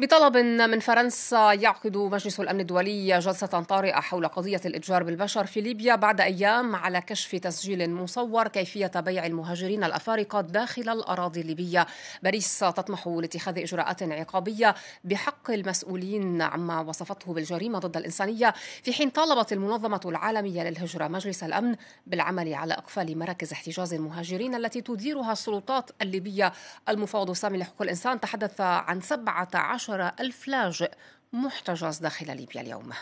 بطلب من فرنسا يعقد مجلس الامن الدولي جلسه طارئه حول قضيه الاتجار بالبشر في ليبيا بعد ايام على كشف تسجيل مصور كيفيه بيع المهاجرين الافارقه داخل الاراضي الليبيه. باريس تطمح لاتخاذ اجراءات عقابيه بحق المسؤولين عما وصفته بالجريمه ضد الانسانيه في حين طالبت المنظمه العالميه للهجره مجلس الامن بالعمل على اقفال مراكز احتجاز المهاجرين التي تديرها السلطات الليبيه. المفوض السامي لحقوق الانسان تحدث عن 17 عشر ألف لاجئ محتجز داخل ليبيا اليوم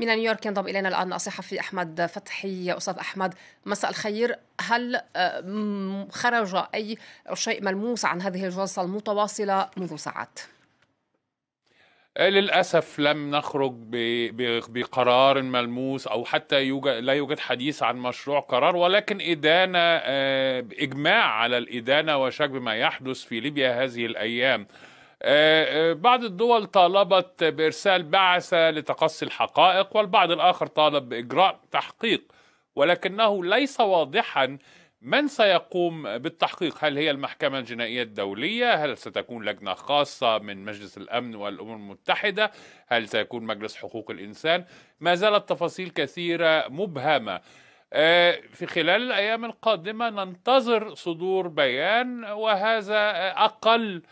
من نيويورك ينضم الينا الان الصحفي احمد فتحي استاذ احمد مساء الخير هل آه، خرج اي شيء ملموس عن هذه الجلسه المتواصله منذ ساعات؟ للاسف لم نخرج بقرار ملموس او حتى يوجد لا يوجد حديث عن مشروع قرار ولكن ادانه آه، اجماع على الادانه وشكب ما يحدث في ليبيا هذه الايام. آه، آه، بعض الدول طالبت بارسال بعثه لتقصي الحقائق والبعض الاخر طالب باجراء تحقيق ولكنه ليس واضحا من سيقوم بالتحقيق؟ هل هي المحكمة الجنائية الدولية؟ هل ستكون لجنة خاصة من مجلس الأمن والأمم المتحدة؟ هل سيكون مجلس حقوق الإنسان؟ ما زالت تفاصيل كثيرة مبهمة. آه، في خلال الأيام القادمة ننتظر صدور بيان وهذا أقل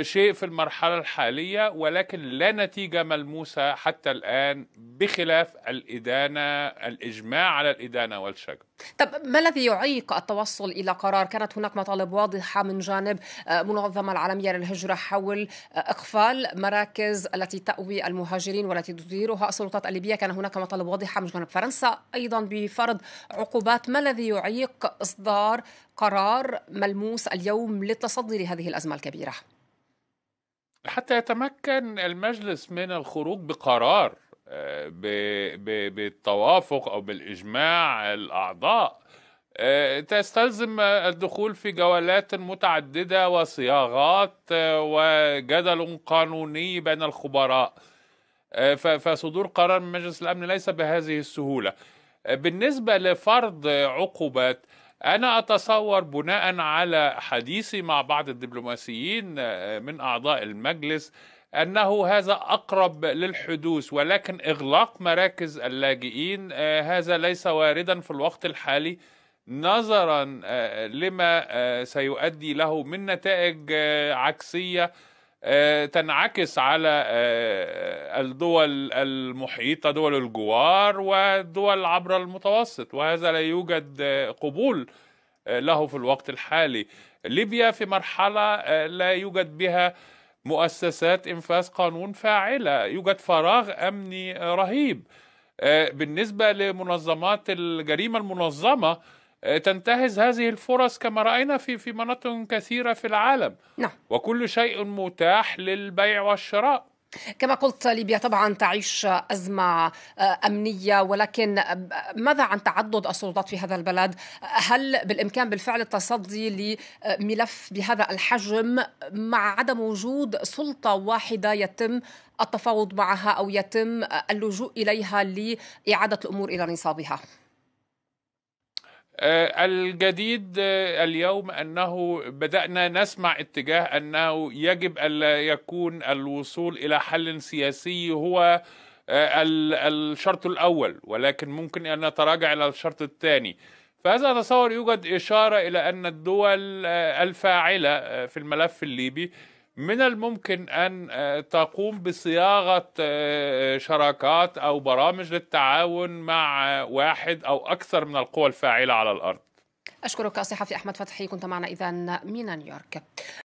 شيء في المرحلة الحالية ولكن لا نتيجة ملموسة حتى الآن بخلاف الإدانة الإجماع على الإدانة والشجب طب ما الذي يعيق التوصل إلى قرار؟ كانت هناك مطالب واضحة من جانب آه، منظمة العالمية للهجرة حول آه، إقفال مراكز التي تأوي المهاجرين والتي تديرها السلطات الليبية كان هناك مطالب واضحة من جانب فرنسا أيضا بفرض عقوبات ما الذي يعيق إصدار قرار ملموس اليوم للتصدي لهذه الأزمة الكبيرة؟ حتى يتمكن المجلس من الخروج بقرار آه، بالتوافق او بالاجماع الاعضاء آه، تستلزم الدخول في جولات متعدده وصياغات آه، وجدل قانوني بين الخبراء فصدور قرار من مجلس الامن ليس بهذه السهوله بالنسبه لفرض عقوبات أنا أتصور بناء على حديثي مع بعض الدبلوماسيين آه، من أعضاء المجلس أنه هذا أقرب للحدوث ولكن إغلاق مراكز اللاجئين آه، هذا ليس واردا في الوقت الحالي نظرا آه، لما سيؤدي له من نتائج عكسيه آه، تنعكس على آه، الدول المحيطه دول الجوار ودول عبر المتوسط وهذا لا يوجد آه، قبول له في الوقت الحالي ليبيا في مرحله لا يوجد بها مؤسسات انفاذ قانون فاعله يوجد فراغ امني رهيب بالنسبه لمنظمات الجريمه المنظمه آه، تنتهز هذه الفرص كما راينا في في مناطق كثيره في العالم نعم. وكل شيء متاح للبيع والشراء كما قلت ليبيا طبعا تعيش أزمة آه، أمنية ولكن ماذا عن تعدد السلطات في هذا البلد هل بالإمكان بالفعل التصدي لملف بهذا الحجم مع عدم وجود سلطة واحدة يتم التفاوض معها أو يتم اللجوء إليها لإعادة الأمور إلى نصابها آه، الجديد آه، اليوم انه بدانا نسمع اتجاه انه يجب الا يكون الوصول الى حل سياسي هو آه، الشرط الاول ولكن ممكن ان نتراجع الى الشرط الثاني فهذا اتصور يوجد اشاره الى ان الدول الفاعله في الملف الليبي من الممكن ان آه، تقوم بصياغه آه، شراكات او برامج للتعاون مع واحد او اكثر من القوى الفاعله على الارض. اشكرك صحفي احمد فتحي كنت معنا اذا من نيويورك.